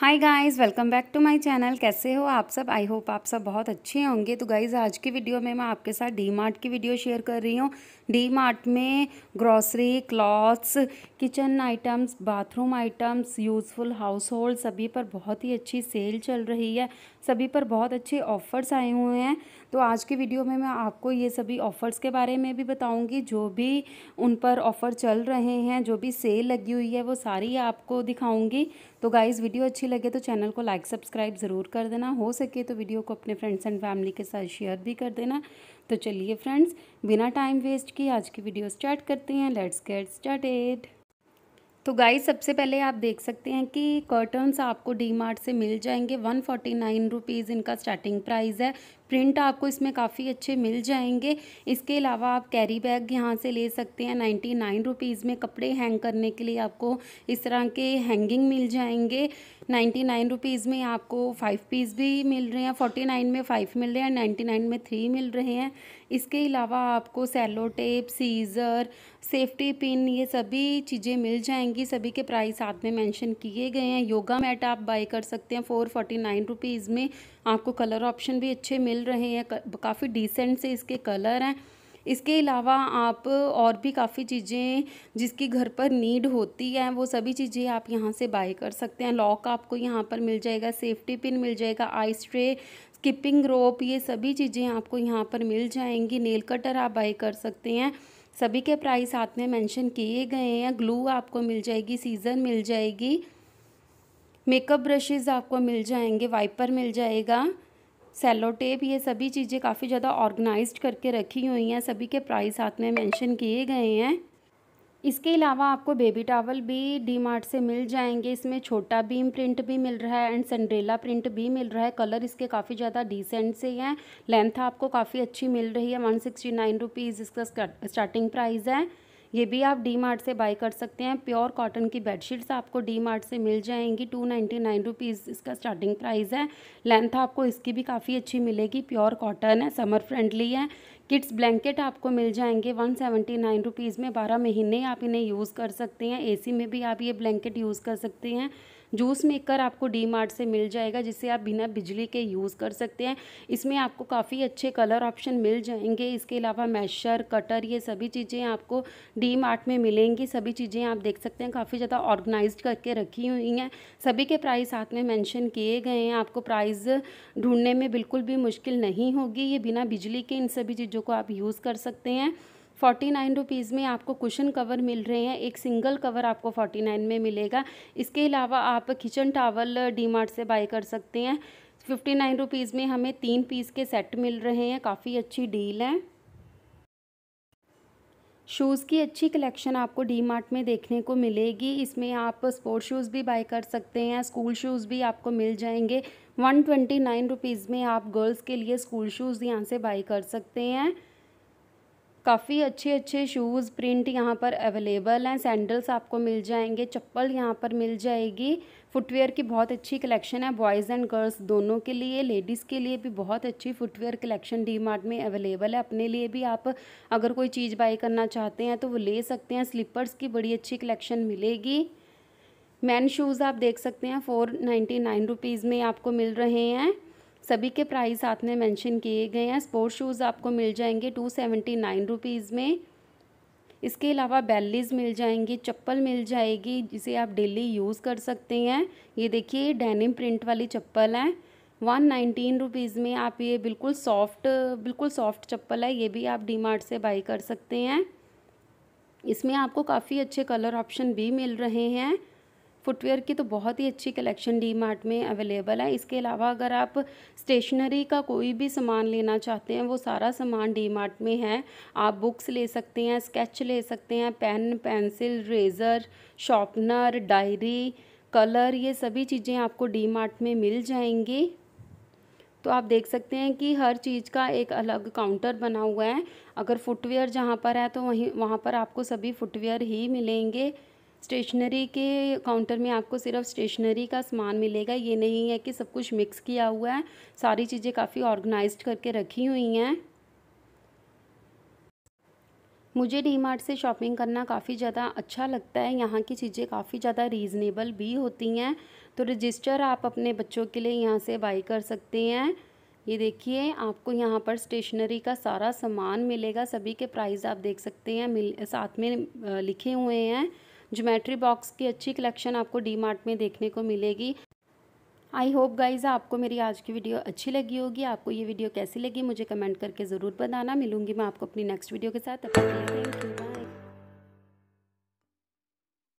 hi guys welcome back to my channel कैसे हो आप सब आई होप आप सब बहुत अच्छे होंगे तो गाइस आज की वीडियो में मैं आपके साथ डी मार्ट की वीडियो शेयर कर रही हूँ डी मार्ट में grocery clothes kitchen items bathroom items useful household सभी पर बहुत ही अच्छी सेल चल रही है सभी पर बहुत अच्छे ऑफ़र्स आए हुए हैं तो आज की वीडियो में मैं आपको ये सभी ऑफ़र्स के बारे में भी बताऊँगी जो भी उन पर ऑफ़र चल रहे हैं जो भी सेल लगी हुई है वो सारी आपको दिखाऊँगी तो गाइज़ वीडियो अच्छी अच्छी लगे तो चैनल को लाइक सब्सक्राइब ज़रूर कर देना हो सके तो वीडियो को अपने फ्रेंड्स एंड फैमिली के साथ शेयर भी कर देना तो चलिए फ्रेंड्स बिना टाइम वेस्ट किए आज की वीडियो स्टार्ट करते हैं लेट्स गेट स्टार्टेड तो गाइस सबसे पहले आप देख सकते हैं कि कर्टन्स आपको डी से मिल जाएंगे वन फोर्टी नाइन रुपीज़ इनका स्टार्टिंग प्राइस है प्रिंट आपको इसमें काफ़ी अच्छे मिल जाएंगे इसके अलावा आप कैरी बैग यहाँ से ले सकते हैं नाइन्टी नाइन रुपीज़ में कपड़े हैंग करने के लिए आपको इस तरह के हैंगिंग मिल जाएंगे नाइन्टी नाइन रुपीज़ में आपको फाइव पीस भी मिल रहे हैं फोर्टी नाइन में फ़ाइव मिल रहे हैं नाइन्टी नाइन में थ्री मिल रहे हैं इसके अलावा आपको sellotape scissor safety pin ये सभी चीज़ें मिल जाएंगी सभी के प्राइस साथ में मेंशन किए गए हैं योगा मैट आप बाई कर सकते हैं फोर फोर्टी नाइन रुपीज़ में आपको कलर ऑप्शन भी अच्छे मिल मिल रहे हैं काफ़ी डिसेंट से इसके कलर हैं इसके अलावा आप और भी काफ़ी चीज़ें जिसकी घर पर नीड होती है वो सभी चीज़ें आप यहाँ से बाय कर सकते हैं लॉक आपको यहाँ पर मिल जाएगा सेफ्टी पिन मिल जाएगा आई स्ट्रे स्किपिंग रोप ये सभी चीज़ें आपको यहाँ पर मिल जाएंगी नेल कटर आप बाई कर सकते हैं सभी के प्राइस हाथ में मेंशन किए गए हैं ग्लू आपको मिल जाएगी सीज़न मिल जाएगी मेकअप ब्रशेज़ आपको मिल जाएंगे वाइपर मिल जाएगा सेलो टेप ये सभी चीज़ें काफ़ी ज़्यादा ऑर्गेनाइज्ड करके रखी हुई हैं सभी के प्राइस साथ में मेंशन किए गए हैं इसके अलावा आपको बेबी टावल भी डी मार्ट से मिल जाएंगे इसमें छोटा बीम प्रिंट भी मिल रहा है एंड सेंड्रेला प्रिंट भी मिल रहा है कलर इसके काफ़ी ज़्यादा डिसेंट से हैं लेंथ आपको काफ़ी अच्छी मिल रही है वन सिक्सटी नाइन रुपीज़ इसका स्टार्टिंग प्राइस है ये भी आप डी मार्ट से बाई कर सकते हैं प्योर कॉटन की बेडशीट्स आपको डी मार्ट से मिल जाएंगी टू नाइन्टी नाइन रुपीज़ इसका स्टार्टिंग प्राइस है लेंथ आपको इसकी भी काफ़ी अच्छी मिलेगी प्योर कॉटन है समर फ्रेंडली है किड्स ब्लैंकेट आपको मिल जाएंगे वन सेवेंटी नाइन रुपीज़ में बारह महीने आप इन्हें यूज़ कर सकते हैं ए में भी आप ये ब्लैंकेट यूज़ कर सकते हैं जूस मेकर आपको डी मार्ट से मिल जाएगा जिसे आप बिना बिजली के यूज़ कर सकते हैं इसमें आपको काफ़ी अच्छे कलर ऑप्शन मिल जाएंगे इसके अलावा मैशर कटर ये सभी चीज़ें आपको डी मार्ट में मिलेंगी सभी चीज़ें आप देख सकते हैं काफ़ी ज़्यादा ऑर्गेनाइज करके रखी हुई हैं सभी के प्राइस साथ में मैंशन किए गए हैं आपको प्राइस ढूंढने में बिल्कुल भी मुश्किल नहीं होगी ये बिना बिजली के इन सभी चीज़ों को आप यूज़ कर सकते हैं फोर्टी नाइन रुपीज़ में आपको कुशन कवर मिल रहे हैं एक सिंगल कवर आपको फोर्टी नाइन में मिलेगा इसके अलावा आप किचन टावल डी मार्ट से बाई कर सकते हैं फिफ्टी नाइन रुपीज़ में हमें तीन पीस के सेट मिल रहे हैं काफ़ी अच्छी डील है शूज़ की अच्छी कलेक्शन आपको डी मार्ट में देखने को मिलेगी इसमें आप स्पोर्ट शूज़ भी बाई कर सकते हैं स्कूल शूज़ भी आपको मिल जाएंगे वन ट्वेंटी नाइन रुपीज़ में आप गर्ल्स के लिए स्कूल शूज़ यहाँ से बाई कर सकते हैं काफ़ी अच्छे अच्छे शूज़ प्रिंट यहाँ पर अवेलेबल हैं सैंडल्स आपको मिल जाएंगे चप्पल यहाँ पर मिल जाएगी फुटवेयर की बहुत अच्छी कलेक्शन है बॉयज़ एंड गर्ल्स दोनों के लिए लेडीज़ के लिए भी बहुत अच्छी फुटवेयर कलेक्शन डी मार्ट में अवेलेबल है अपने लिए भी आप अगर कोई चीज़ बाई करना चाहते हैं तो वो ले सकते हैं स्लीपर्स की बड़ी अच्छी कलेक्शन मिलेगी मैन शूज़ आप देख सकते हैं फ़ोर नाइन्टी नाइन रुपीज़ में आपको मिल रहे हैं सभी के प्राइस साथ में मेंशन किए गए हैं स्पोर्ट्स शूज़ आपको मिल जाएंगे टू सेवेंटी नाइन रुपीज़ में इसके अलावा बैलीज मिल जाएंगी चप्पल मिल जाएगी जिसे आप डेली यूज़ कर सकते हैं ये देखिए डेनिम प्रिंट वाली चप्पल है वन नाइनटीन रुपीज़ में आप ये बिल्कुल सॉफ्ट बिल्कुल सॉफ्ट चप्पल है ये भी आप डी मार्ट से बाई कर सकते हैं इसमें आपको काफ़ी अच्छे कलर ऑप्शन भी मिल रहे हैं फुटवेयर की तो बहुत ही अच्छी कलेक्शन डी मार्ट में अवेलेबल है इसके अलावा अगर आप स्टेशनरी का कोई भी सामान लेना चाहते हैं वो सारा सामान डी मार्ट में है आप बुक्स ले सकते हैं स्केच ले सकते हैं pen pencil razor sharpener diary colour ये सभी चीज़ें आपको डी मार्ट में मिल जाएंगी तो आप देख सकते हैं कि हर चीज़ का एक अलग काउंटर बना हुआ है अगर फुटवेयर जहाँ पर है तो वहीं वहाँ पर आपको सभी फुटवेयर ही मिलेंगे स्टेशनरी के काउंटर में आपको सिर्फ स्टेशनरी का सामान मिलेगा ये नहीं है कि सब कुछ मिक्स किया हुआ है सारी चीज़ें काफ़ी ऑर्गेनाइज्ड करके रखी हुई हैं मुझे डी मार्ट से शॉपिंग करना काफ़ी ज़्यादा अच्छा लगता है यहाँ की चीज़ें काफ़ी ज़्यादा रीज़नेबल भी होती हैं तो रजिस्टर आप अपने बच्चों के लिए यहाँ से बाई कर सकते हैं ये देखिए आपको यहाँ पर स्टेशनरी का सारा सामान मिलेगा सभी के प्राइस आप देख सकते हैं मिल साथ में लिखे हुए हैं जोमेट्री बॉक्स की अच्छी कलेक्शन आपको डी मार्ट में देखने को मिलेगी आई होप गाइज आपको मेरी आज की वीडियो अच्छी लगी होगी आपको ये वीडियो कैसी लगी मुझे कमेंट करके ज़रूर बताना मिलूंगी मैं आपको अपनी नेक्स्ट वीडियो के साथ थैंक यू